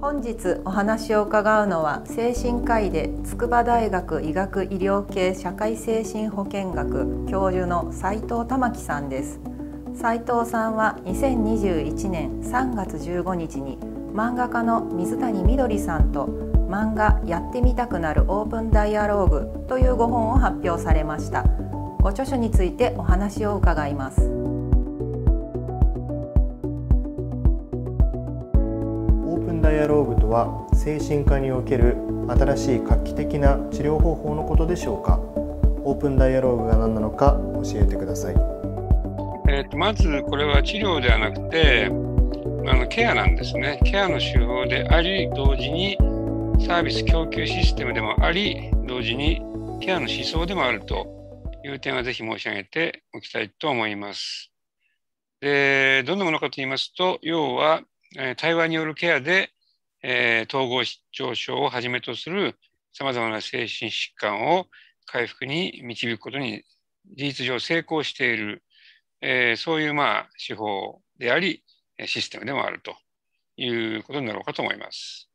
本日お話を伺うのは精神科医で筑波大学医学医療系社会精神保健学教授の斉藤玉樹さんです斉藤さんは2021年3月15日に漫画家の水谷みどりさんと漫画やってみたくなるオープンダイアローグという5本を発表されましたご著書についてお話を伺いますは精神科における新しい画期的な治療方法のことでしょうかオープンダイアログが何なのか教えてください、えーと、まずこれは治療ではなくてあのケアなんですねケアの手法であり同時にサービス供給システムでもあり同時にケアの思想でもあるという点はぜひ申し上げておきたいと思います。でどんなものかと言いますと要はえ対話によるケアでえー、統合失調症をはじめとするさまざまな精神疾患を回復に導くことに事実上成功している、えー、そういうまあ手法でありシステムでもあるということになろうかと思います。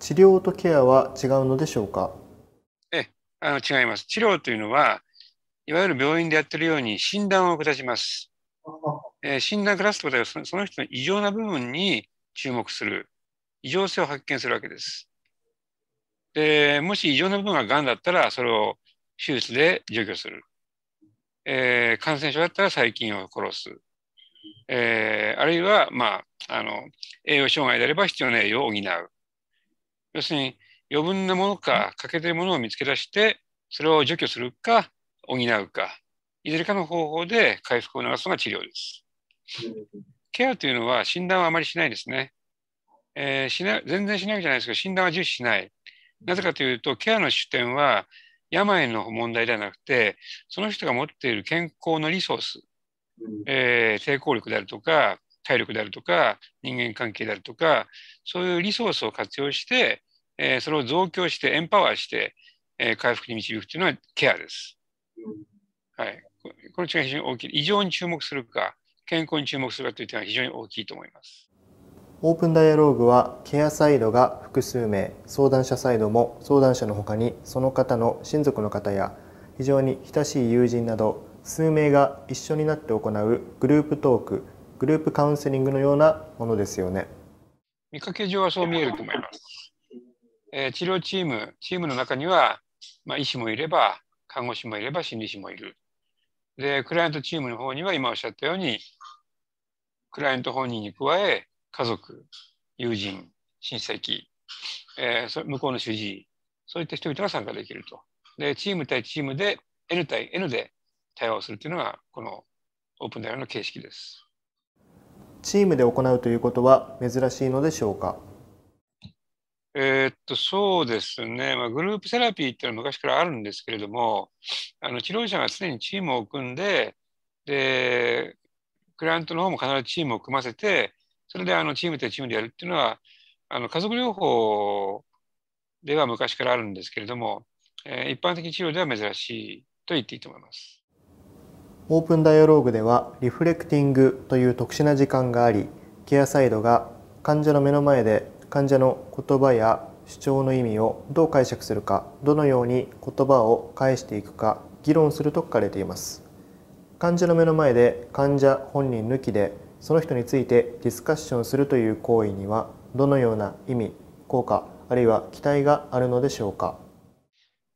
治療とケアは違うのでしょうかえあの違います。治療というのはいわゆる病院でやってるように診断を下します。えー、診断を下すということはその人の異常な部分に注目する異常性を発見するわけです。でもし異常な部分ががんだったらそれを手術で除去する、えー、感染症だったら細菌を殺す、えー、あるいは、まあ、あの栄養障害であれば必要な栄養を補う要するに余分なものか欠けてるものを見つけ出してそれを除去するか補うかいずれかの方法で回復を促すのが治療です。ケアというのは診断はあまりしないですね。えー、しな全然しないわけじゃないですけど、診断は重視しない。なぜかというと、ケアの主点は病の問題ではなくて、その人が持っている健康のリソース、えー、抵抗力であるとか、体力であるとか、人間関係であるとか、そういうリソースを活用して、えー、それを増強して、エンパワーして、えー、回復に導くというのはケアです。はい。この違い非常に大きい。異常に注目するか、健康に注目するかという点は非常に大きいと思います。オープンダイアローグはケアサイドが複数名相談者サイドも相談者のほかにその方の親族の方や非常に親しい友人など数名が一緒になって行うグループトークグループカウンセリングのようなものですよね見かけ上はそう見えると思います、えー、治療チームチームの中には、まあ、医師もいれば看護師もいれば心理師もいるでクライアントチームの方には今おっしゃったようにクライアント本人に加え、家族、友人、親戚、えー、向こうの主治医、そういった人々が参加できると。で、チーム対チームで、N 対 N で対話をするというのが、このオープンダイヤの形式です。チームで行うということは珍しいのでしょうかえー、っと、そうですね。まあ、グループセラピーっていうのは昔からあるんですけれども、あの、治療者が常にチームを組んで、で、クライアントの方も必ずチームを組ませて、それであのチームでチームでやるっていうのは、あの家族療法では昔からあるんですけれども、えー、一般的治療では珍しいと言っていいと思います。オープンダイアローグではリフレクティングという特殊な時間がありケアサイドが患者の目の前で患者の言葉や主張の意味をどう解釈するかどのように言葉を返していくか議論すると書かれています患者の目の前で患者本人抜きでその人についてディスカッションするという行為にはどのような意味効果あるいは期待があるのでしょうか、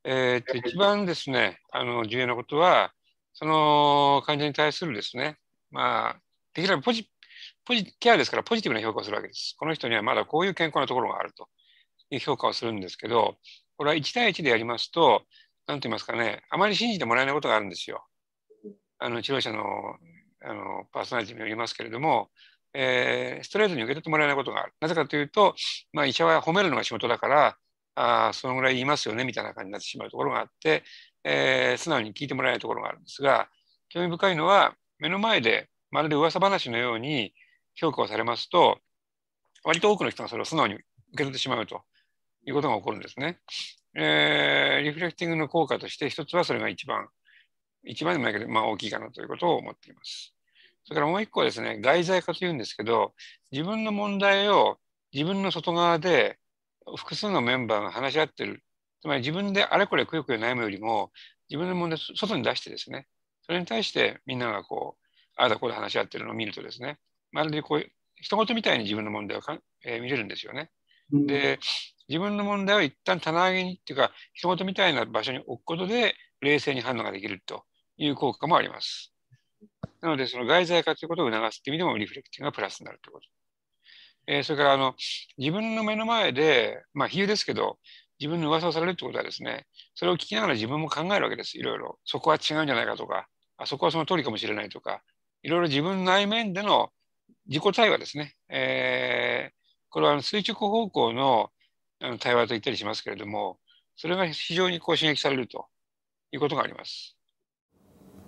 えー、っと一番ですねあの重要なことはその患者に対するですねまあできればポジポジケアですからポジティブな評価をするわけです。この人にはまだこういう健康なところがあるという評価をするんですけどこれは1対1でやりますと何と言いますかねあまり信じてもらえないことがあるんですよ。あの治療者のあのパーソナリティによりますけれども、えー、ストレートに受け取ってもらえないことがある。なぜかというと、まあ、医者は褒めるのが仕事だから、あそのぐらい言いますよねみたいな感じになってしまうところがあって、えー、素直に聞いてもらえないところがあるんですが、興味深いのは、目の前でまるで噂話のように評価をされますと、割と多くの人がそれを素直に受け取ってしまうということが起こるんですね。えー、リフレクティングの効果として、一つはそれが一番一番でもないけど、まあ、大きいかなということを思っています。それからもう一個ですね、外在化というんですけど、自分の問題を自分の外側で複数のメンバーが話し合ってる。つまり自分であれこれくよくよ悩むよりも、自分の問題を外に出してですね、それに対してみんながこう、ああだこうだ話し合ってるのを見るとですね、まるでこう、人事みたいに自分の問題をか、えー、見れるんですよね。で、自分の問題を一旦棚上げにっていうか、人事みたいな場所に置くことで、冷静に反応ができるという効果もあります。なので、その外在化ということを促すという意味でも、リフレクティングがプラスになるということ。えー、それからあの、自分の目の前で、まあ、比喩ですけど、自分の噂をされるということはですね、それを聞きながら自分も考えるわけです、いろいろ。そこは違うんじゃないかとか、あそこはその通りかもしれないとか、いろいろ自分内面での自己対話ですね。えー、これは垂直方向のあの対話と言ったりしますけれども、それが非常にこう刺激されるということがあります。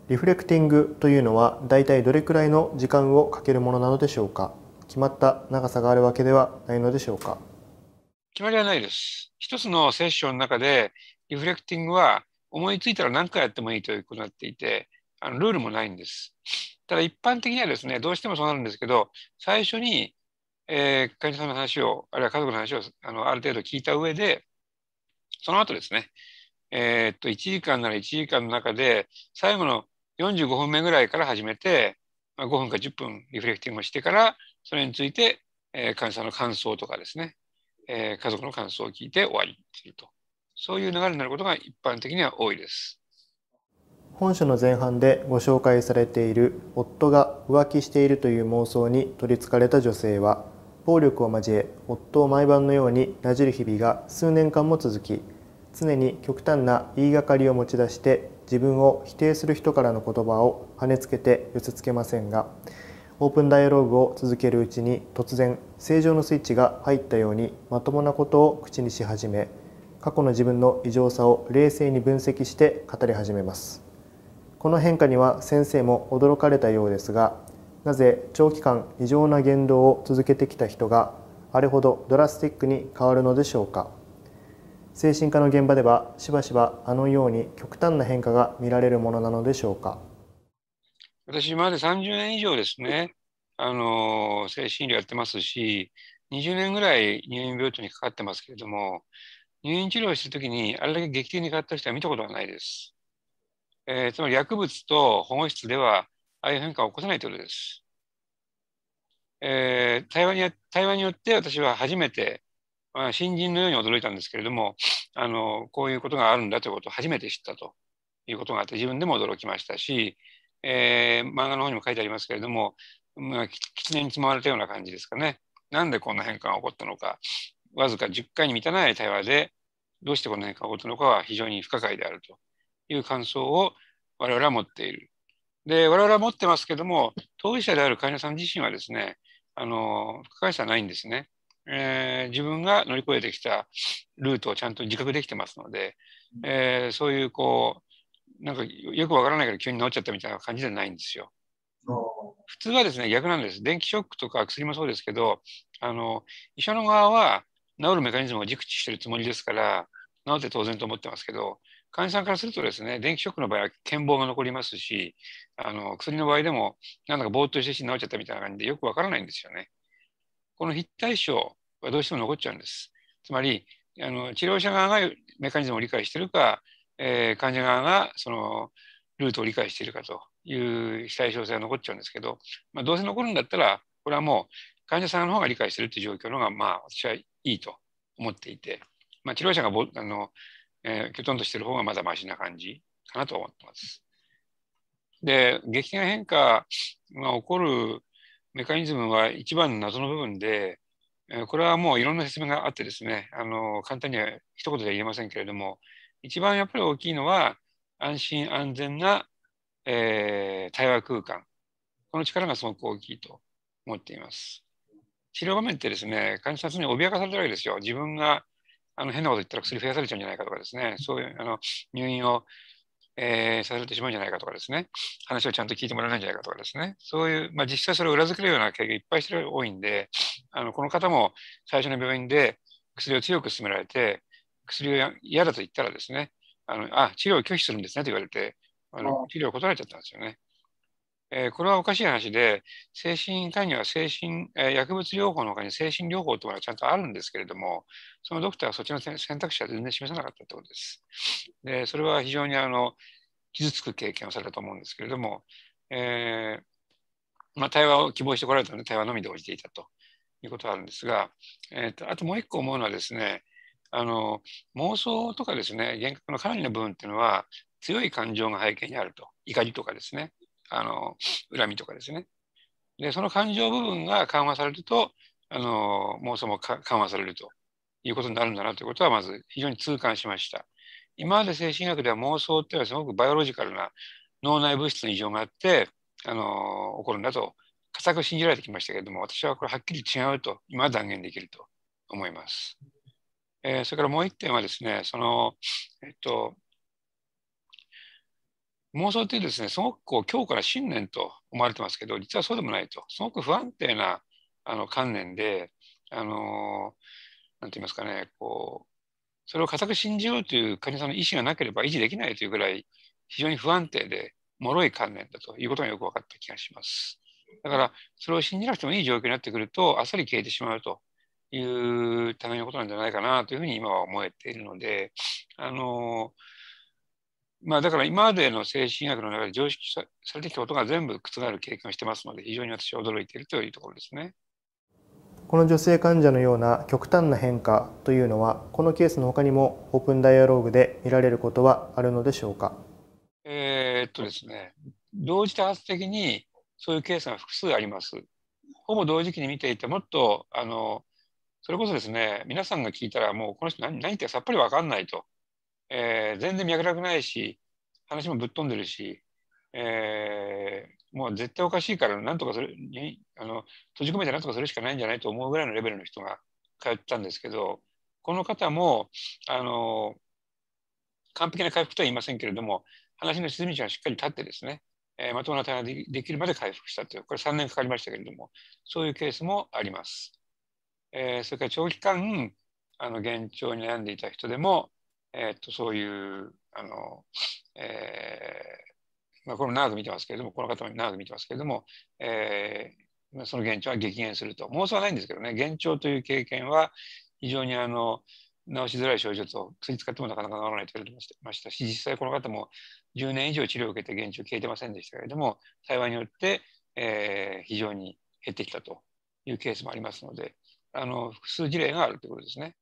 リフレクティングというのは大体どれくらいの時間をかけるものなのでしょうか決まった長さがあるわけではないのでしょうか決まりはないです。一つのセッションの中でリフレクティングは思いついたら何回やってもいいということになっていてあのルールもないんです。ただ一般的にはですねどうしてもそうなるんですけど最初に、えー、患者さんの話をあるいは家族の話をあのある程度聞いた上でその後ですねえー、っと1時間なら1時間の中で最後の45分目ぐらいから始めて、まあ、5分か10分リフレクティングをしてからそれについて、えー、患者さんの感想とかですね、えー、家族の感想を聞いて終わりとそういう流れになることが一般的には多いです。本書の前半でご紹介されている夫が浮気しているという妄想に取りつかれた女性は暴力を交え夫を毎晩のようになじる日々が数年間も続き常に極端な言いがかりを持ち出して自分を否定する人からの言葉を跳ねつけて寄せつけませんがオープンダイアログを続けるうちに突然正常のスイッチが入ったようにまともなことを口にし始め過去の自分の異常さを冷静に分析して語り始めますこの変化には先生も驚かれたようですがなぜ長期間異常な言動を続けてきた人があれほどドラスティックに変わるのでしょうか精神科の現場ではしばしばあのように極端な変化が見られるものなのでしょうか私今まで30年以上ですねあの精神医療やってますし20年ぐらい入院病棟にかかってますけれども入院治療してる時にあれだけ劇的に変わった人は見たことがないです、えー、つまり薬物と保護室ではああいう変化を起こさないということです、えー、対話に対話によって私は初めて新人のように驚いたんですけれどもあのこういうことがあるんだということを初めて知ったということがあって自分でも驚きましたし、えー、漫画の方にも書いてありますけれども、まあ、ねに積ままれたような感じですかねなんでこんな変化が起こったのかわずか10回に満たない対話でどうしてこんな変化が起こったのかは非常に不可解であるという感想を我々は持っている。で我々は持ってますけども当事者である患者さん自身はですねあの不可解さはないんですね。えー、自分が乗り越えてきたルートをちゃんと自覚できてますので、えー、そういうこうなんかよくわからないから急に治っちゃったみたいな感じじゃないんですよ。普通はですね逆なんです。電気ショックとか薬もそうですけどあの医者の側は治るメカニズムを熟知してるつもりですから治って当然と思ってますけど患者さんからするとですね電気ショックの場合は健忘が残りますしあの薬の場合でもなんだかぼーっとしてし治っちゃったみたいな感じでよくわからないんですよね。この非対称はどうしても残っちゃうんです。つまりあの治療者側がメカニズムを理解しているか、えー、患者側がそのルートを理解しているかという非対称性が残っちゃうんですけど、まあ、どうせ残るんだったらこれはもう患者さんの方が理解してるという状況の方がまあ私はいいと思っていて、まあ、治療者がぼあの、えー、きょとんとしてる方がまだましな感じかなと思ってます。で劇的な変化が起こるメカニズムは一番の謎の部分でこれはもういろんな説明があってですね、あの簡単には一言では言えませんけれども、一番やっぱり大きいのは、安心安全な、えー、対話空間。この力がすごく大きいと思っています。治療場面ってですね、患者さんに脅かされてるわけですよ。自分があの変なこと言ったら薬増やされちゃうんじゃないかとかですね、そういうあの入院をえー、されてしまうんじゃないかとかですね、話をちゃんと聞いてもらえないんじゃないかとかですね、そういう、まあ、実際それを裏付けるような経験いっぱいしてる多いんで、あのこの方も最初の病院で薬を強く勧められて、薬を嫌だと言ったらですね、あのあ治療を拒否するんですねと言われて、あの治療を断られちゃったんですよね。えこれはおかしい話で、精神科には精神、え薬物療法の他に精神療法というのがちゃんとあるんですけれども、そのドクターはそっちの選択肢は全然示さなかったということです。で、それは非常にあの傷つく経験をされたと思うんですけれども、えー、まあ、対話を希望してこられたので、対話のみで応じていたということはあるんですが、えーと、とあともう一個思うのはですね、あの妄想とかですね、幻覚のかなりの部分っていうのは、強い感情が背景にあると、怒りとかですね。あの恨みとかですね。でその感情部分が緩和されるとあの妄想も緩和されるということになるんだなということはまず非常に痛感しました。今まで精神学では妄想っていうのはすごくバイオロジカルな脳内物質の異常があってあの起こるんだと固く信じられてきましたけれども私はこれはっきり違うと今は断言できると思います。えー、それからもう一点はですねその、えっと妄想ってですね、すごくこう日から信念と思われてますけど、実はそうでもないと、すごく不安定なあの観念で、あのなんて言いますかね、こう、それを固く信じようという患者さんの意思がなければ維持できないというぐらい、非常に不安定で、脆い観念だということがよく分かった気がします。だから、それを信じなくてもいい状況になってくると、あっさり消えてしまうというためのことなんじゃないかなというふうに今は思えているので、あのーまあ、だから今までの精神医学の中で常識されてきたことが全部覆る経験をしてますので非常に私は驚いているというところですね。この女性患者のような極端な変化というのはこのケースのほかにもオープンダイアローグで見られることはあるのでしょうかえー、っとですね同時多発的にそういうケースが複数あります。ほぼ同時期に見ていてもっとあのそれこそですね皆さんが聞いたらもうこの人何何言ってかさっぱり分かんないとえー、全然脈絡ないし話もぶっ飛んでるし、えー、もう絶対おかしいからなんとかそれにあの閉じ込めてなんとかするしかないんじゃないと思うぐらいのレベルの人が通ったんですけどこの方もあの完璧な回復とは言いませんけれども話の進み道がしっかり立ってですね、えー、まともな対応ができるまで回復したというこれ3年かかりましたけれどもそういうケースもあります。えー、それから長期間あの幻聴に悩んでいた人でもえー、っとそういうあの、えーまあ、これも長く見てますけれどもこの方も長く見てますけれども、えー、その現状は激減すると妄想はないんですけどね現状という経験は非常にあの治しづらい症状と薬使ってもなかなか治らないと言われてましたし実際この方も10年以上治療を受けて現状消えてませんでしたけれども幸いによって、えー、非常に減ってきたというケースもありますのであの複数事例があるということですね。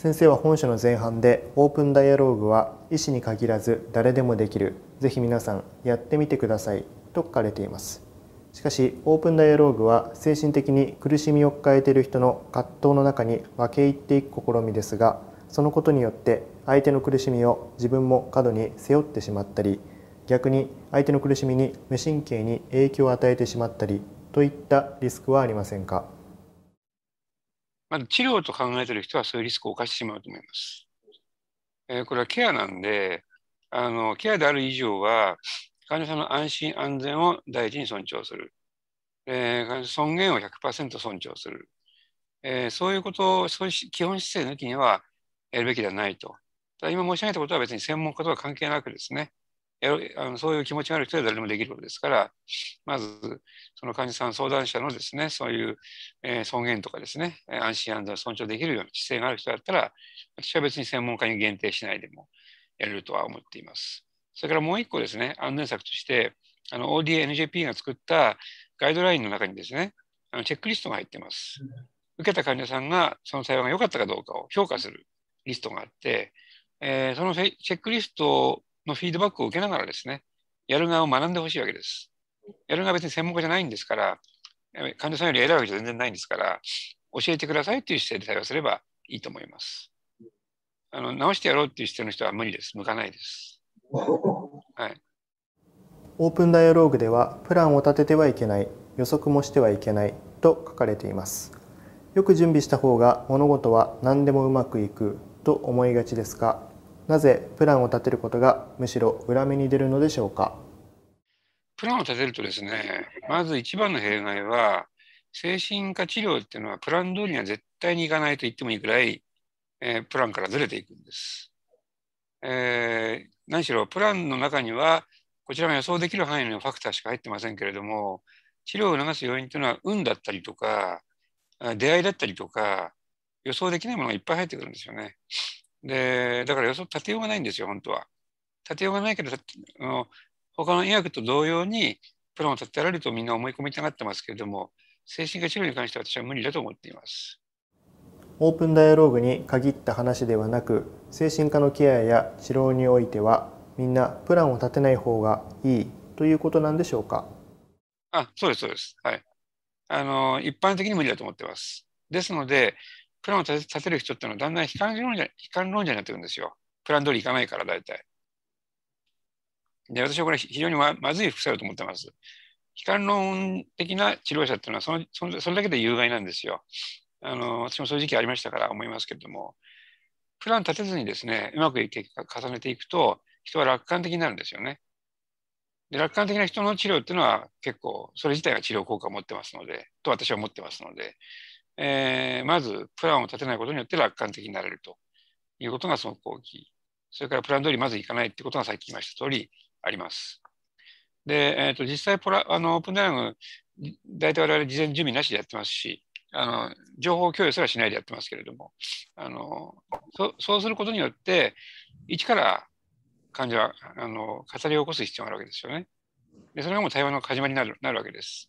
先生は本書の前半でオープンダイアローグは医師に限らず誰でもできるぜひ皆さんやってみてくださいと書かれていますしかしオープンダイアローグは精神的に苦しみを抱えている人の葛藤の中に分け入っていく試みですがそのことによって相手の苦しみを自分も過度に背負ってしまったり逆に相手の苦しみに無神経に影響を与えてしまったりといったリスクはありませんかまず治療と考えてる人はそういうリスクを犯してしまうと思います。えー、これはケアなんであの、ケアである以上は、患者さんの安心安全を第一に尊重する。えー、尊厳を100%尊重する。えー、そういうことを、そういう基本姿勢の時にはやるべきではないと。ただ今申し上げたことは別に専門家とは関係なくですね、やるあのそういう気持ちがある人は誰でもできることですからまずその患者さん相談者のですねそういう、えー、尊厳とかですね安心安全を尊重できるような姿勢がある人だったら私は別に専門家に限定しないでもやれるとは思っています。それからもう一個ですね安全策としてあの ODNJP が作ったガイドラインの中にですねあのチェックリストが入ってます。受けた患者さんがその対応が良かったかどうかを評価するリストがあって、えー、そのチェックリストのフィードバックを受けながらですね、やる側を学んでほしいわけです。やる側は別に専門家じゃないんですから、患者さんより偉いわけじゃ全然ないんですから、教えてくださいという姿勢で対応すればいいと思います。あの直してやろうという姿勢の人は無理です。向かないです。はい。オープンダイアログでは、プランを立ててはいけない、予測もしてはいけないと書かれています。よく準備した方が物事は何でもうまくいくと思いがちですが、なぜプランを立てることがむしろ裏目に出るのでしょうかプランを立てるとですねまず一番の弊害は精神科治療っていうのはプラン通りには絶対にいかないと言ってもいいくらい、えー、プランからずれていくんです。えー、何しろプランの中にはこちらが予想できる範囲のファクターしか入ってませんけれども治療を促す要因というのは運だったりとか出会いだったりとか予想できないものがいっぱい入ってくるんですよね。で、だから予想立てようがないんですよ、本当は。立てようがないけど、あの他の医学と同様にプランを立てられるとみんな思い込みたがってますけれども、精神科治療に関しては私は無理だと思っています。オープンダイアローグに限った話ではなく、精神科のケアや治療においては、みんなプランを立てない方がいいということなんでしょうか。あ、そうです、そうです。はい。あの、一般的に無理だと思ってます。ですので、プランを立てる人っていうのはだんだん悲観論者悲観論者になってくるんですよ。プラン通りいかないから大体。で、私はこれ非常にままずい副作用と思ってます。悲観論的な治療者っていうのはそのそのそれだけで有害なんですよ。あの私もそういう時期ありましたから思いますけれども、プラン立てずにですね、うまくいく結果重ねていくと、人は楽観的になるんですよね。で楽観的な人の治療っていうのは結構それ自体が治療効果を持ってますのでと私は思ってますのでえー、まずプランを立てないことによって楽観的になれるということがすごく大きい。それからプラン通りまずいかないってことがさっき言いました通りあります。で、えー、と実際プラあの、オープンダイナム、大体我々事前準備なしでやってますし、あの情報共有すらしないでやってますけれどもあのそうすることによって一から患者はあの語り起こす必要があるわけですよね。でそれがもう対話の始まりになるなるわけです。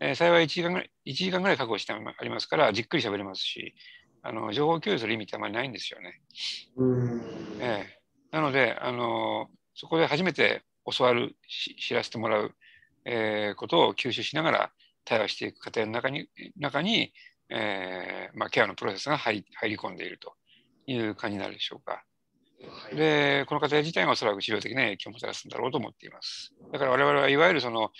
えー、幸い1時間ぐらい、1時間ぐらい確保してありますから、じっくり喋れますし、あの情報共有する意味ってあまりないんですよね。うえー、なので、あのそこで初めて教わる知らせてもらう、えー、ことを吸収しながら対話していく過程の中に中に、えーまあ、ケアのプロセスが入入り込んでいるという感じになるでしょうか。でこの過程自体がおそらく治療的な影響をもたらすんだろうと思っています。だから我々はいわゆるその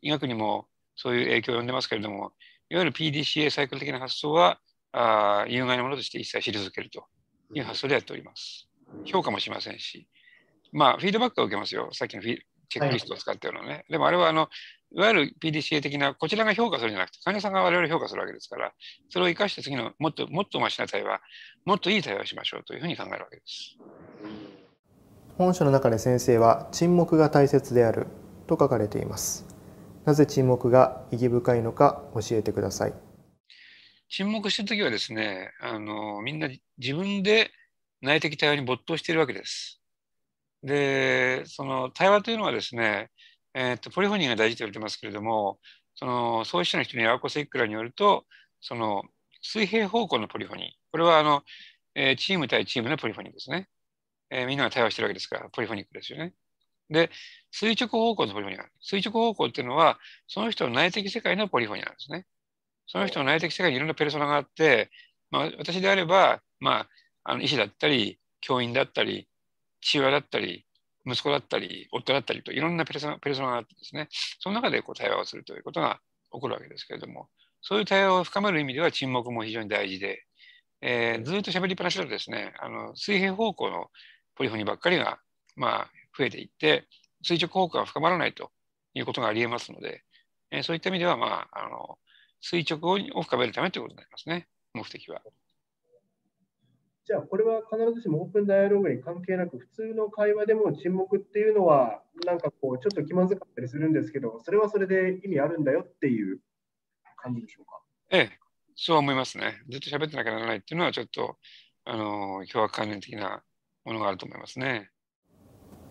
医学にもそういう影響を呼んでますけれども、いわゆる PDCA サイクル的な発想は、あ有害なものとして一切退けるという発想でやっております。評価もしませんし、まあ、フィードバックを受けますよ。さっきのフィチェックリストを使ったようなね。はい、でもあれはあの、いわゆる PDCA 的な、こちらが評価するんじゃなくて、患者さんが我々評価するわけですから、それを生かして次のもっともっとましな対話、もっといい対話をしましょうというふうに考えるわけです。本書の中で先生は、沈黙が大切であると書かれています。なぜ沈黙が意義深いのか教えてください。沈黙してる時はですねあのみんな自分で内的対話に没頭しているわけです。でその対話というのはですね、えー、っとポリフォニーが大事と言われてますけれどもその創始者の人にアーコセイクラによるとその水平方向のポリフォニーこれはあの、えー、チーム対チームのポリフォニーですね、えー、みんなが対話してるわけですからポリフォニックですよね。で、垂直方向のポリフォニア。垂直方向っていうのは、その人の内的世界のポリフォニアなんですね。その人の内的世界にいろんなペルソナがあって、まあ、私であれば、まあ、あの医師だったり、教員だったり、父親だったり、息子だったり、夫だったりといろんなペルソナペルソナがあってですね、その中でこう対話をするということが起こるわけですけれども、そういう対話を深める意味では沈黙も非常に大事で、えー、ずっと喋りっぱなしだとですね、あの水平方向のポリフォニーばっかりが、まあ、増えていって垂直効果が深まらないということがありえますので、えそういった意味では、まあ、あの垂直を深めるためということになりますね目的は。じゃあこれは必ずしもオープンダイアログに関係なく普通の会話でも沈黙っていうのはなんかこうちょっと気まずかったりするんですけどそれはそれで意味あるんだよっていう感じでしょうかええそう思いますねずっと喋ってなきゃならないっていうのはちょっとあの脅迫関連的なものがあると思いますね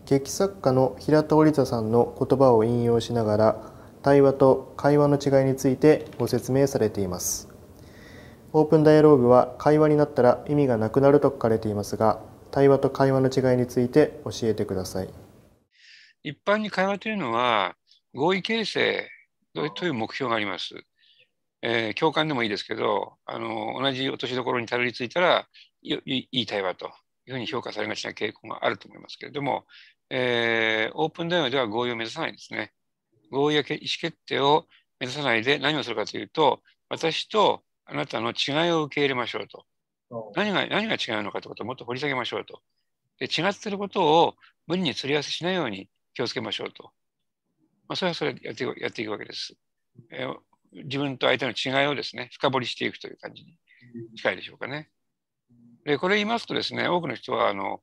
劇作家の平田織田さんの言葉を引用しながら対話と会話の違いについてご説明されていますオープンダイアローグは会話になったら意味がなくなると書かれていますが対話と会話の違いについて教えてください一般に会話というのは合意形成という目標があります、えー、共感でもいいですけどあの同じ落としどころにたどり着いたらいい対話というふうに評価されがちな傾向があると思いますけれどもえー、オープン電話では合意を目指さないんですね。合意や意思決定を目指さないで何をするかというと、私とあなたの違いを受け入れましょうと。何が何が違うのかということをもっと掘り下げましょうと。で違っていることを無理にすり合わせしないように気をつけましょうと。まあ、それはそれやってやっていくわけです、えー、自分と相手の違いをですね、深掘りしていくという感じに近いでしょうかね。でこれ言いますとですね、多くの人はあの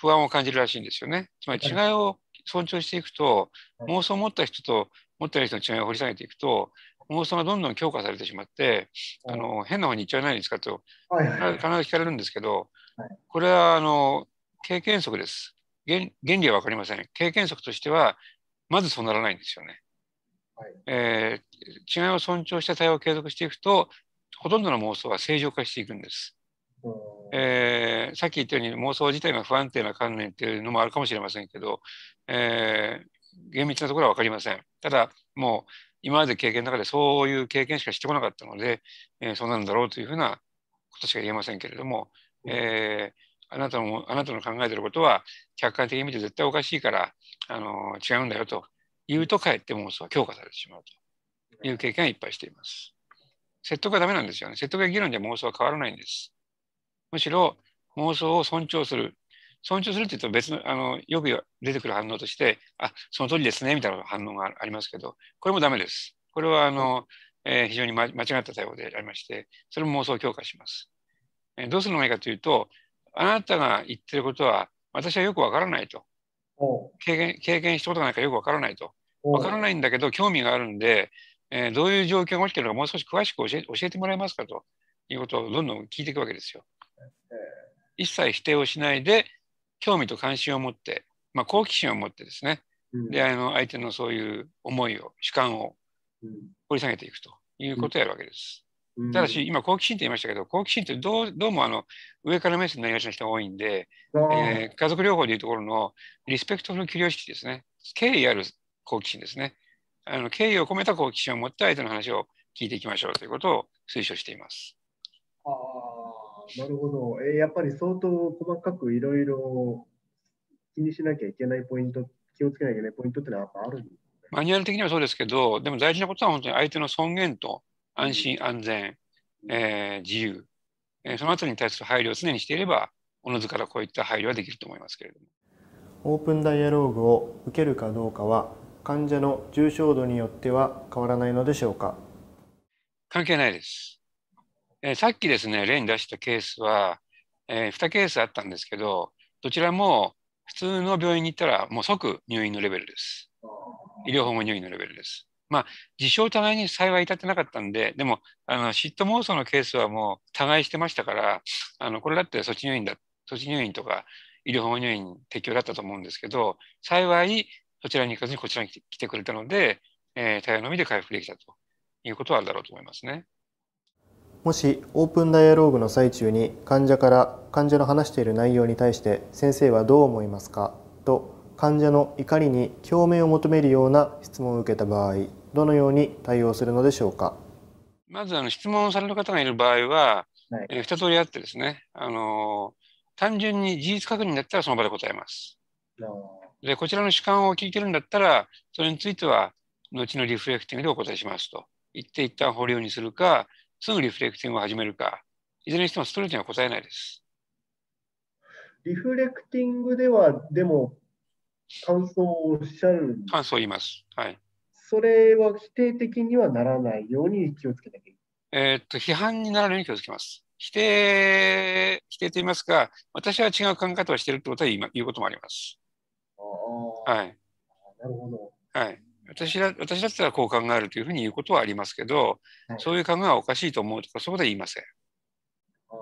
不安を感じるらしいんですよね。つまり違いを尊重していくと、妄想を持った人と持ってない人の違いを掘り下げていくと、妄想がどんどん強化されてしまって、あの変な方に行っちゃいないんですかと、必ず聞かれるんですけど、これはあの経験則です。原理は分かりません。経験則としては、まずそうならないんですよね。えー、違いを尊重した対応を継続していくと、ほとんどの妄想は正常化していくんです。えー、さっき言ったように妄想自体が不安定な観念っていうのもあるかもしれませんけど、えー、厳密なところは分かりません。ただもう今まで経験の中でそういう経験しかしてこなかったので、えー、そうなんだろうというふうなことしか言えませんけれども、えあなたのあなたの考えてることは客観的に見て絶対おかしいからあの違うんだよと言うとかえって妄想は強化されてしまうという経験はいっぱいしています。説得はダメなんですよね。説得や議論では妄想は変わらないんです。むしろ妄想を尊重する尊重するって言うと別のあのよく出てくる反応としてあその通りですねみたいな反応がありますけどこれもダメですこれはあの、えー、非常に間違った対応でありましてそれも妄想を強化します、えー、どうするのがいいかというとあなたが言ってることは私はよくわからないと経験経験したことがないからよくわからないとわからないんだけど興味があるんで、えー、どういう状況が起きてるのかもう少し詳しく教え教えてもらえますかということをどんどん聞いていくわけですよ。一切否定をしないで興味と関心を持って、まあ、好奇心を持ってですね、であの相手のそういう思いを主観を掘り下げていくということをやるわけです。ただし今好奇心って言いましたけど好奇心ってどうどうもあの上から目線になりがちな人が多いんで、えー、家族療法でいうところのリスペクトフル・キュリオシティですね敬意ある好奇心ですねあの敬意を込めた好奇心を持って相手の話を聞いていきましょうということを推奨しています。あなるほど。えー、やっぱり相当細かくいろいろ気にしなきゃいけないポイント、気をつけなきゃいけないポイントってのはやっぱあるんです、マニュアル的にはそうですけど、でも大事なことは本当に相手の尊厳と安心、うん、安全、えー、自由、えー、そのあたりに対する配慮を常にしていれば、おのずからこういった配慮はできると思いますけれども。オープンダイアローグを受けるかどうかは、患者の重症度によっては変わらないのでしょうか。関係ないです。えー、さっきですね例に出したケースは、えー、2ケースあったんですけどどちらも普通の病院に行ったらもう即入院のレベルです。医療保護入院のレベルです。まあ、自傷互いに幸い至ってなかったんで、でも、あの嫉妬妄想のケースはもう互いしてましたから、あのこれだって措置入院だ、措置入院とか医療保護入院適用だったと思うんですけど、幸いそちらに行かずにこちらに来てくれたので、えー、対応のみで回復できたということはあるだろうと思いますね。もしオープンダイアローグの最中に患者から患者の話している内容に対して先生はどう思いますかと患者の怒りに共鳴を求めるような質問を受けた場合どのように対応するのでしょうかまずあの質問される方がいる場合は、はい、えー、2通りあってですねあの単純に事実確認だったらその場で答えます。でこちらの主観を聞いてるんだったらそれについては後のリフレクティングでお答えしますと言って一旦保留にするかすぐリフレクティングを始めるか、いずれにしてもストレートには答えないです。リフレクティングでは、でも、感想をおっしゃる感想を言います。はい。それは否定的にはならないように気をつけなきゃいけない。えー、っと、批判にならないように気をつけます。否定、否定と言いますか、私は違う考え方をしているということは言うこともあります。ああ。はい。なるほど。はい。私だ私だったらこう考えるというふうに言うことはありますけど、はい、そういう考えはおかしいと思うとか、そこで言いません。あ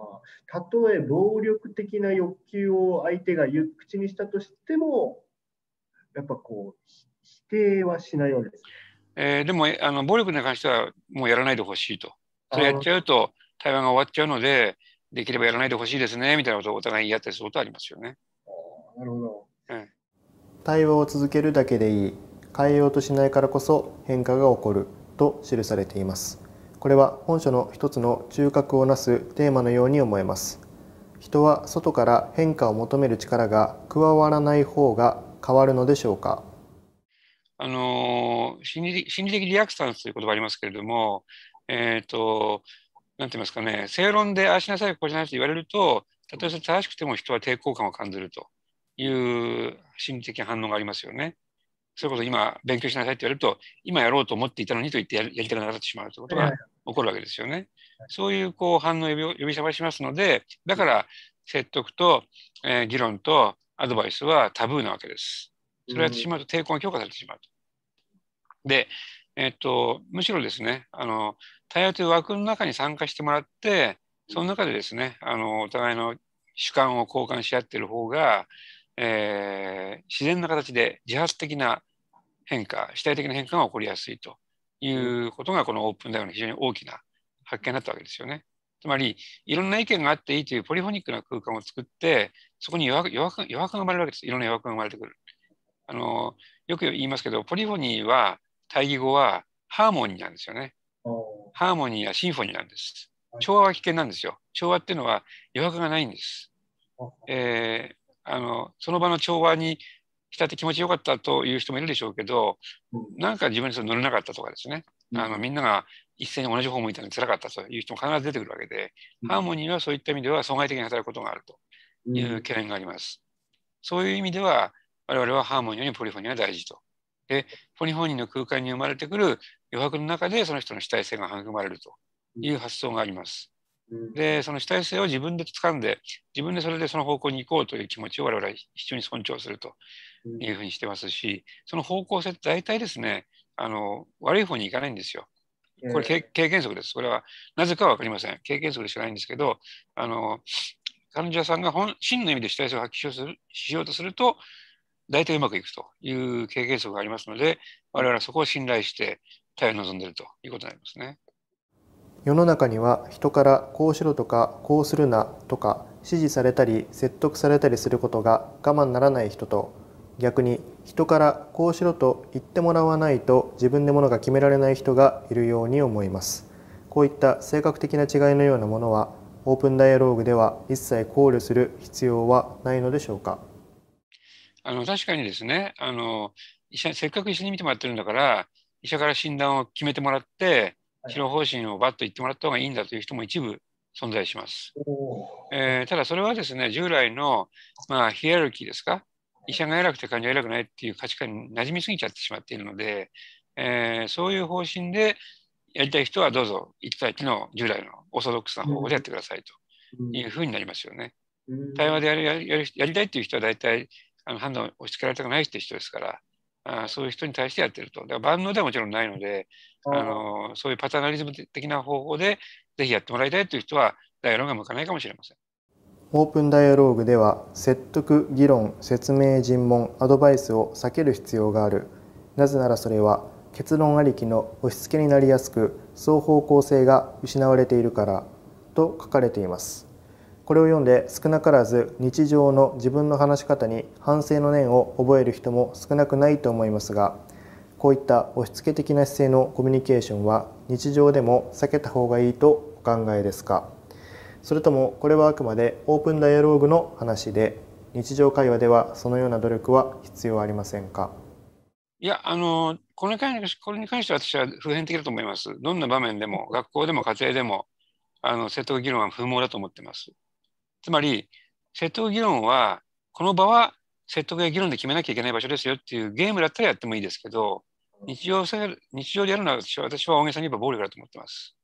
たとえ暴力的な欲求を相手が口にしたとしても、やっぱこう、否定はしないわけです。えー、でもあの、暴力に関してはもうやらないでほしいと。それやっちゃうと対話が終わっちゃうので、できればやらないでほしいですねみたいなことをお互い言い合ったりすることありますよね。なるほど、うん、対話を続けるだけでいい変えようとしないからこそ変化が起こると記されていますこれは本書の一つの中核をなすテーマのように思えます人は外から変化を求める力が加わらない方が変わるのでしょうかあの心理心理的リアクタンスという言葉ありますけれども、えっ、ー、と、何て言いますかね、正論でああしなさい、こうしなさいと言われると、たとえそれ正しくても人は抵抗感を感じるという心理的反応がありますよね。それこそ今勉強しなさいって言われると、今やろうと思っていたのにと言ってやりたくなってしまうということが起こるわけですよね。そういうこう反応を呼び覚ましますので、だから説得と、えー、議論とアドバイスはタブーなわけです。それをやってしまうと抵抗が強化されてしまうと。で、えー、っと、むしろですね、あの、対話という枠の中に参加してもらって、その中でですね、あの、お互いの主観を交換し合ってる方が、えー、自然な形で自発的な変化主体的な変化が起こりやすいということがこのオープンダイオの非常に大きな発見だったわけですよね。つまりいろんな意見があっていいというポリフォニックな空間を作ってそこに余白余白が生まれるわけです。いろんな余白が生まれてくる。あのよく言いますけどポリフォニーは対義語はハーモニーなんですよね。ハーモニーやシンフォニーなんです。調和は危険なんですよ。調和っていうのは余白がないんです。えー、あのその場の調和に浸って気持ちよかったという人もいるでしょうけど、なんか自分にそれ乗れなかったとかですね、あのみんなが一斉に同じ方向いたのに辛かったという人も必ず出てくるわけで、ハーモニーはそういった意味では損害的に働くことがあるという懸念があります。そういう意味では我々はハーモニーよりポリフォニーは大事と。でポリフォニーの空間に生まれてくる余白の中でその人の主体性が育まれるという発想があります。で、その主体性を自分で掴んで、自分でそれでその方向に行こうという気持ちを我々は非常に尊重するというふうにしてますし、その方向性って大体ですね、あの悪い方に行かないんですよ。これ経験則です。これはなぜか分かりません。経験則でしかないんですけど、あの患者さんが本真の意味で主体性を発揮しようするしようとすると、大体うまくいくという経験則がありますので、我々はそこを信頼して対応望んでいるということになりますね。世の中には人からこうしろとかこうするなとか指示されたり説得されたりすることが我慢ならない人と逆に人からこうしろと言ってもらわないと自分でものが決められない人がいるように思いますこういった性格的な違いのようなものはオープンダイアローグでは一切考慮する必要はないのでしょうかあの確かにですねあの医者せっかく一緒に見てもらってるんだから医者から診断を決めてもらって治療方針をバッと言ってもらった方がいいんだという人も一部存在します。えー、ただそれはですね、従来の、まあ、ヒエラルキーですか、医者が偉くて患者が偉くないっていう価値観に馴染みすぎちゃってしまっているので、えー、そういう方針でやりたい人はどうぞ1対1の従来のオーソドックスな方法でやってくださいというふうになりますよね。対話でやりたいっていう人は大体あの判断を押し付けられたくないって人ですから、あそういう人に対してやってると。だから万能ではもちろんないので、あのそういうパターナリズム的な方法でぜひやってもらいたいという人はダイアログが向かないかもしれません。オープンダイアローグでは説得、議論、説明、尋問、アドバイスを避ける必要がある。なぜならそれは結論ありきの押し付けになりやすく双方向性が失われているからと書かれています。これを読んで少なからず日常の自分の話し方に反省の念を覚える人も少なくないと思いますがこういった押し付け的な姿勢のコミュニケーションは日常でも避けた方がいいとお考えですかそれともこれはあくまでオープンダイアローグの話で日常会話ではそのような努力は必要ありませんかいやあのこれに関これに関しては私は普遍的だと思います。どんな場面でも学校でも家庭でもあの正当議論は不毛だと思ってます。つまり説得議論はこの場は説得や議論で決めなきゃいけない場所ですよっていうゲームだったらやってもいいですけど日常日常でやるのは私は大げさに言えば暴力だと思ってます。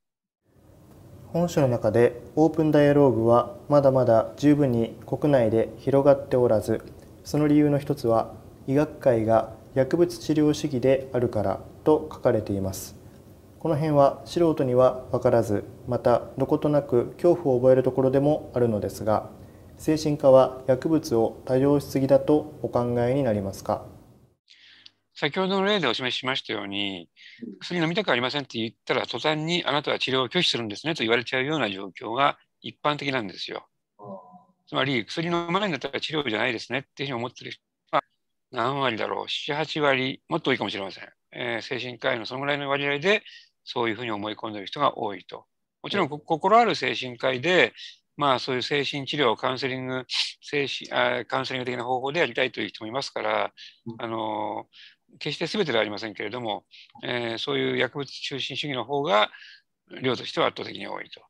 本書の中でオープンダイアローグはまだまだ十分に国内で広がっておらずその理由の一つは医学界が薬物治療主義であるからと書かれていますこの辺は素人には分からずまたどことなく恐怖を覚えるところでもあるのですが精神科は薬物を多用しすぎだとお考えになりますか先ほどの例でお示ししましたように薬飲みたくありませんって言ったら途端にあなたは治療を拒否するんですねと言われちゃうような状況が一般的なんですよ。つまり薬のいんだったら治療じゃないですねっていうふうに思ってる人は何割だろう78割もっと多いかもしれません、えー、精神科医のそのぐらいの割合でそういうふうに思い込んでる人が多いと。もちろん心ある精神科医で、まあそういう精神治療、カウンセリング、精神あカウンセリング的な方法でやりたいという人もいますから、あの決して全てではありませんけれども、えー、そういう薬物中心主義の方が量としては圧倒的に多いと。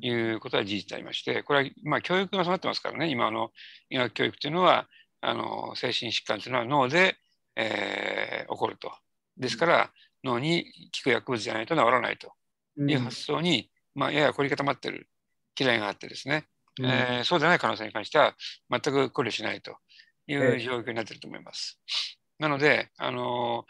いうことは事実でありまして、これはまあ教育が育ってますからね、今の医学教育というのは、あの精神疾患というのは脳で、えー、起こると。ですから、のに効く薬物じゃないと治らないという発想に、うん、まあ、やや凝り固まってる嫌いがあってですね、うん、えー、そうでない可能性に関しては全く考慮しないという状況になってると思います。えー、なので、あの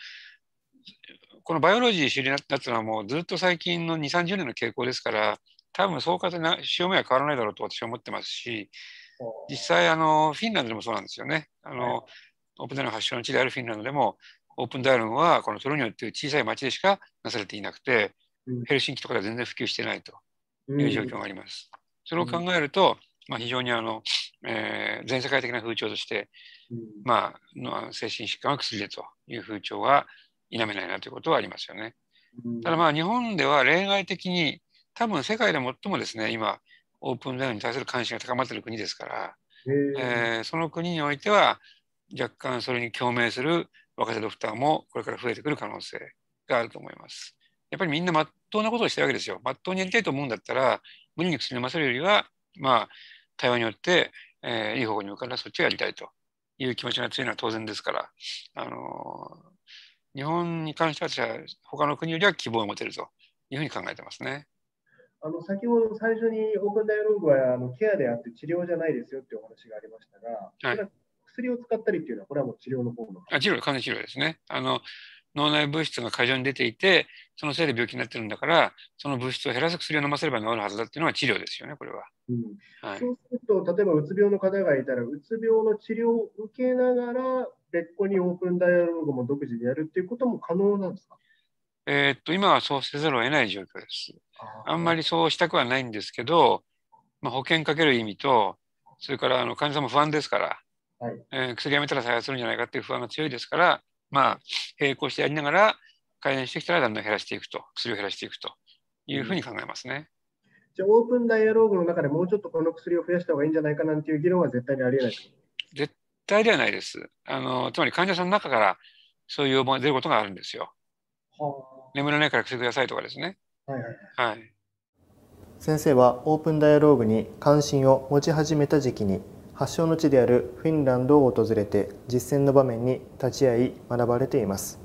ー、このバイオロジー主流になったのはもうずっと最近の2、30年の傾向ですから、多分総括な潮目は変わらないだろうと私は思ってますし、実際あのフィンランドでもそうなんですよね。あの、はい、オプテの発祥の地であるフィンランドでもオープンダイログはこのトロニョンっていう小さい町でしかなされていなくて、ヘルシンキとかでは全然普及してないという状況があります。それを考えると、まあ、非常にあの、えー、全世界的な風潮として、まあ、精神疾患は薬でという風潮は否めないなということはありますよね。ただまあ日本では例外的に多分世界で最もですね今オープンダイログに対する関心が高まっている国ですから、えー、その国においては若干それに共鳴する若手ドクターもこれから増えてくる可能性があると思います。やっぱりみんなまっとうなことをしてるわけですよ。まっとうにやりたいと思うんだったら、無理に薬飲ませるよりは、まあ、対話によって、えー、いい方向に向かうのらそっちをやりたいという気持ちが強いのは当然ですから、あのー、日本に関しては他の国よりは希望を持てるというふうに考えてますね。あの先ほど最初にオープンダイアローグはあのケアであって治療じゃないですよっていうお話がありましたが、はい薬を使ったりっていうのは、これはもう治療の方の。あ治療、完全治療ですね。あの脳内物質が過剰に出ていて、そのせいで病気になってるんだから、その物質を減らす薬を飲ませれば治るはずだっていうのは治療ですよね、これは。うんはい、そうすると、例えばうつ病の方がいたら、うつ病の治療を受けながら、別個にオープンダイアログも独自でやるっていうことも可能なんですかえー、っと、今はそうせざるを得ない状況です。あんまりそうしたくはないんですけど、まあ、保険かける意味と、それからあの患者さんも不安ですから、はいえー、薬やめたら再発するんじゃないかという不安が強いですから、まあ、並行してやりながら改善してきたらだんだん減らしていくと、薬を減らしていくというふうに考えますね。じゃあ、オープンダイアローグの中でもうちょっとこの薬を増やした方がいいんじゃないかなんていう議論は絶対にありえない絶対ではないです。あのつまり患者さんの中からそういう要望が出ることがあるんですよ。はあ、眠らないから薬くださいとかですね。はい、はいはい、先生はオープンダイアローグに関心を持ち始めた時期に発祥の地であるフィンランドを訪れて実践の場面に立ち会い学ばれています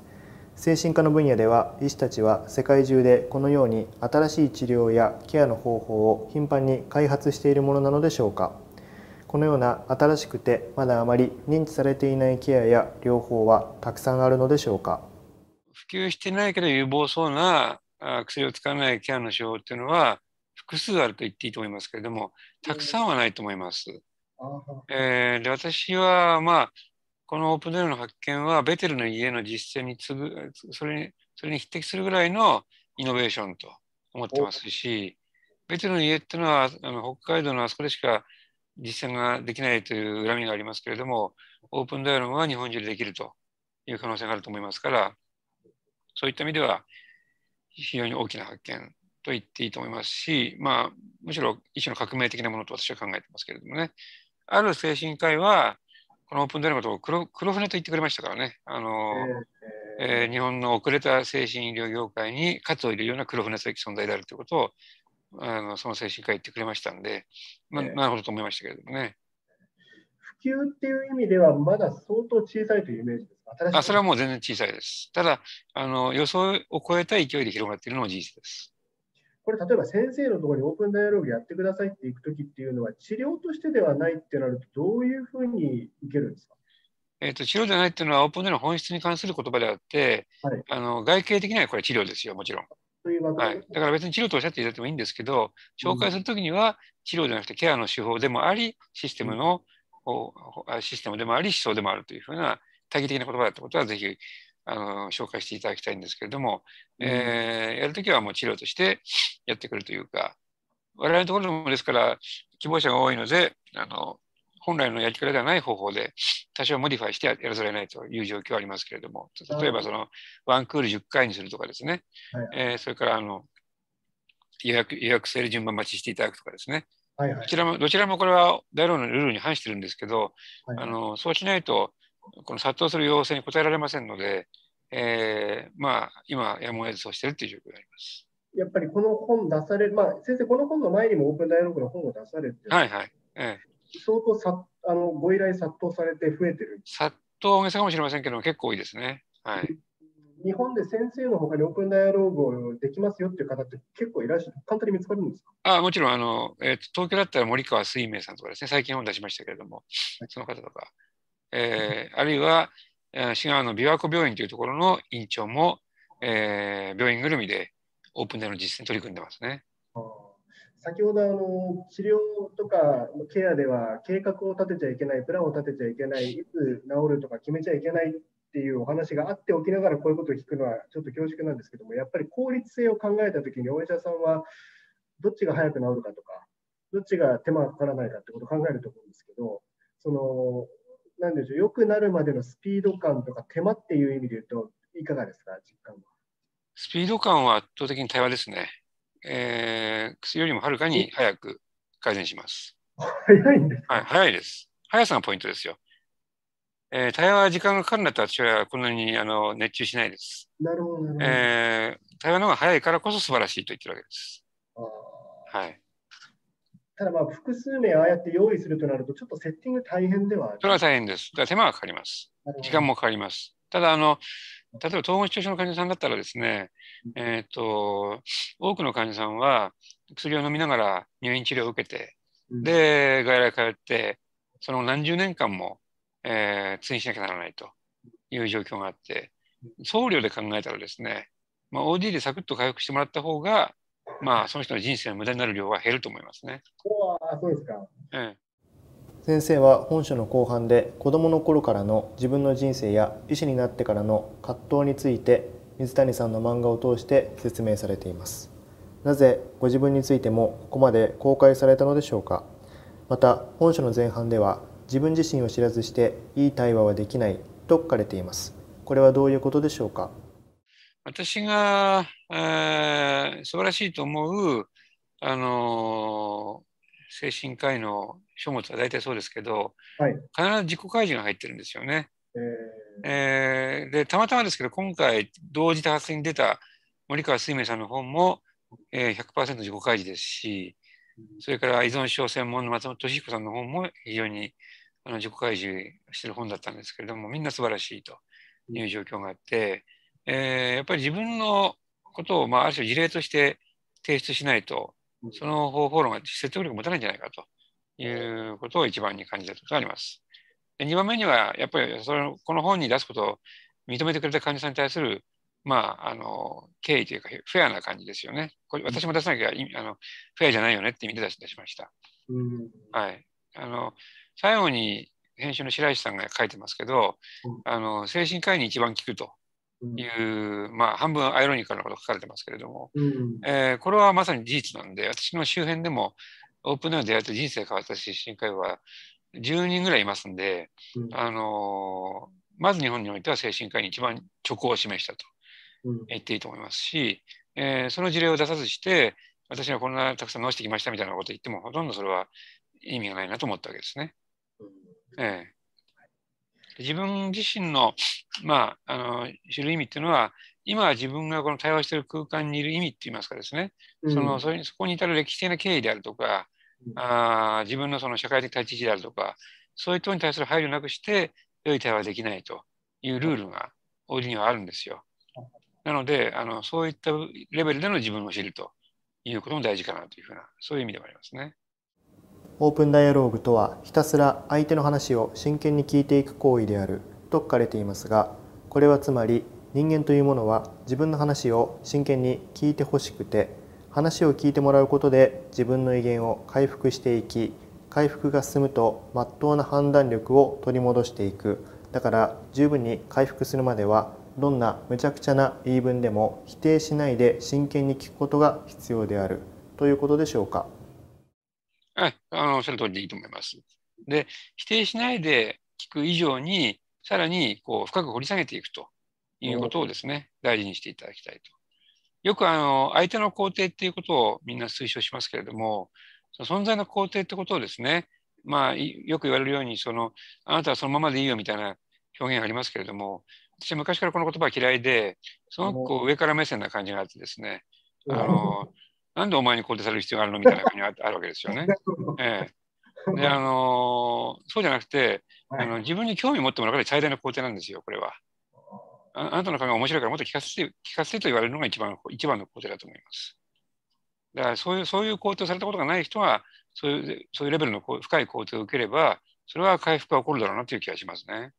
精神科の分野では医師たちは世界中でこのように新しい治療やケアの方法を頻繁に開発しているものなのでしょうかこのような新しくてまだあまり認知されていないケアや療法はたくさんあるのでしょうか普及してないけど有望そうな薬を使わないケアの手法っていうのは複数あると言っていいと思いますけれどもたくさんはないと思います。えー、で私は、まあ、このオープンデールの発見はベテルの家の実践に次ぐそれにそれに匹敵するぐらいのイノベーションと思ってますしベテルの家っていうのはあの北海道のあそこでしか実践ができないという恨みがありますけれどもオープンダイアログは日本中でできるという可能性があると思いますからそういった意味では非常に大きな発見と言っていいと思いますし、まあ、むしろ一種の革命的なものと私は考えてますけれどもね。ある精神科医は、このオープンデラマと黒黒船と言ってくれましたからね。あのえー、えー、日本の遅れた精神医療業界に喝を入れるような黒船的存在であるということをあのその精神科医言ってくれましたんで、まあ、えー、なるほどと思いましたけれどもね。普及っていう意味ではまだ相当小さいというイメージですかあそれはもう全然小さいです。ただあの予想を超えた勢いで広がっているのも事実です。これ例えば先生のところにオープンダイアログやってくださいっていくときっていうのは、治療としてではないってなると、どういうふうにいけるんですかえーと、治療じゃないっていうのはオープンでの本質に関する言葉であって、はい、あの外形的にはこれ治療ですよ、もちろん。うはい、だから別に治療とおっしゃっていただいてもいいんですけど、紹介するときには治療じゃなくてケアの手法でもあり、システムの、システムでもあり、思想でもあるというふうな、多義的な言葉だっうことは、ぜひあの紹介していただきたいんですけれども、うん、えー、やるときはもう治療としてやってくるというか我々のところもですから希望者が多いのであの本来のやり方ではない方法で多少モディファイしてやらざるをないという状況はありますけれども例えばそのワンクール10回にするとかですね、はい、えー、それからあの予約予約制で順番待ちしていただくとかですね、はいはい、どちらもどちらもこれは大老のルールに反してるんですけど、はいはい、あのそうしないとこの殺到する要請に応えられませんので、えー、まあ、今、やむを得ずそうしているという状況があります。やっぱりこの本出される、まあ、先生、この本の前にもオープンダイアログの本を出されて、はいはい、ええ、相当さあのご依頼殺到されて増えてる。殺到はげさかもしれませんけど結構多いですね。はい、日本で先生のほかにオープンダイアログをできますよっていう方って結構いらっしゃる、簡単に見つかるんですかあもちろんあの、えー、東京だったら森川水明さんとかですね、最近本出しましたけれども、その方とか、えー、あるいは滋賀の琵琶湖病院というところの院長も、えー、病院ぐるみでオープンでの実践取り組んでますね。先ほどあの治療とかケアでは計画を立てちゃいけないプランを立てちゃいけないいつ治るとか決めちゃいけないっていうお話があっておきながらこういうことを聞くのはちょっと恐縮なんですけどもやっぱり効率性を考えたときにお医者さんはどっちが早く治るかとかどっちが手間がかからないかってことを考えると思うんですけどそのなんでしょう、良くなるまでのスピード感とか手間っていう意味で言うと、いかがですか、実感は。スピード感は圧倒的に対話ですね。えー、薬よりもはるかに早く改善します。早いんですはい、早いです。速さがポイントですよ。えー、対話は時間がかかるんだったら私はこんなにあの熱中しないです。なるほど、ね、えー、対話の方が早いからこそ素晴らしいと言ってるわけです。はい。ただまあ複数名ああやって用意するとなると、ちょっとセッティング大変ではそれは大変です。だ手間がかかります。時間もかかります。ただあの、例えば統合失調症の患者さんだったらですね、えっ、ー、と、多くの患者さんは薬を飲みながら入院治療を受けて、で、外来通って、その何十年間も、えー、通院しなきゃならないという状況があって、送料で考えたらですね、まあ、OD でサクッと回復してもらった方が、まあ、その人の人生の無駄になる量は減ると思いますね。そうですか、ええ、先生は本書の後半で子どもの頃からの自分の人生や医師になってからの葛藤について水谷さんの漫画を通して説明されていますなぜご自分についてもここまで公開されたのでしょうかまた本書の前半では自分自身を知らずしていい対話はできないと書かれていますこれはどういうことでしょうか私が、えー、素晴らしいと思う、あのー、精神科医の書物は大体そうですけど、はい、必ず自己開示が入ってるんですよね。えー、えー、でたまたまですけど今回同時多発に出た森川水明さんの本も、えー、100%自己開示ですしそれから依存症専門の松本敏彦さんの本も非常にあの自己開示してる本だったんですけれどもみんな素晴らしいという状況があって、えー、やっぱり自分のことを、まあ、ある種事例として提出しないと、その方法論が説得力持たないんじゃないかということを一番に感じたことがあります。で2番目には、やっぱりそのこの本に出すことを認めてくれた患者さんに対する、まあ、あの敬意というか、フェアな感じですよね。これ私も出さなきゃあのフェアじゃないよねって意味で出しました。はい、あの最後に編集の白石さんが書いてますけど、あの精神科医に一番聞くという、まあ、半分アイロニカルなこと書かれてますけれども、うん、えー、これはまさに事実なんで私の周辺でもオープンの出会いと人生変わった出身会は10人ぐらいいますんで、うん、あのまず日本においては精神科医に一番直を示したと言っていいと思いますし、うん、えー、その事例を出さずして私がこんなたくさん治してきましたみたいなこと言ってもほとんどそれは意味がないなと思ったわけですね。うん、えー自分自身の、まあ、あの知る意味っていうのは今は自分がこの対話している空間にいる意味って言いますかですね、そのそれそこに至る歴史的な経緯であるとか、あ自分のその社会的立ち位置であるとかそういう等に対する配慮なくして良い対話できないというルールが折にはあるんですよ。なのであのそういったレベルでの自分を知るということも大事かなというふうなそういう意味でもありますね。オープンダイアローグとはひたすら相手の話を真剣に聞いていく行為であると書かれていますがこれはつまり人間というものは自分の話を真剣に聞いてほしくて話を聞いてもらうことで自分の威厳を回復していき回復が進むとまっとうな判断力を取り戻していくだから十分に回復するまではどんなむちゃくちゃな言い分でも否定しないで真剣に聞くことが必要であるということでしょうか。はい、あのゃる通りでいいと思います。で、否定しないで聞く以上に、さらにこう深く掘り下げていくということをですね、大事にしていただきたいと。よくあの相手の肯定っていうことをみんな推奨しますけれども、その存在の肯定ってことをですね、まあ、よく言われるようにその、あなたはそのままでいいよみたいな表現ありますけれども、私は昔からこの言葉嫌いで、すごくこう上から目線な感じがあってですね、あのなんでお前に肯定される必要があるのみたいな感じが あるわけですよね。ええ、であのそうじゃなくてあの自分に興味を持ってもらうから最大の肯定なんですよこれはあ。あなたの考えが面白いからもっと聞かせて聞かせてと言われるのが一番一番の肯定だと思います。だからそういうそういう肯定されたことがない人はそういうそういうレベルの深い肯定を受ければそれは回復が起こるだろうなという気がしますね。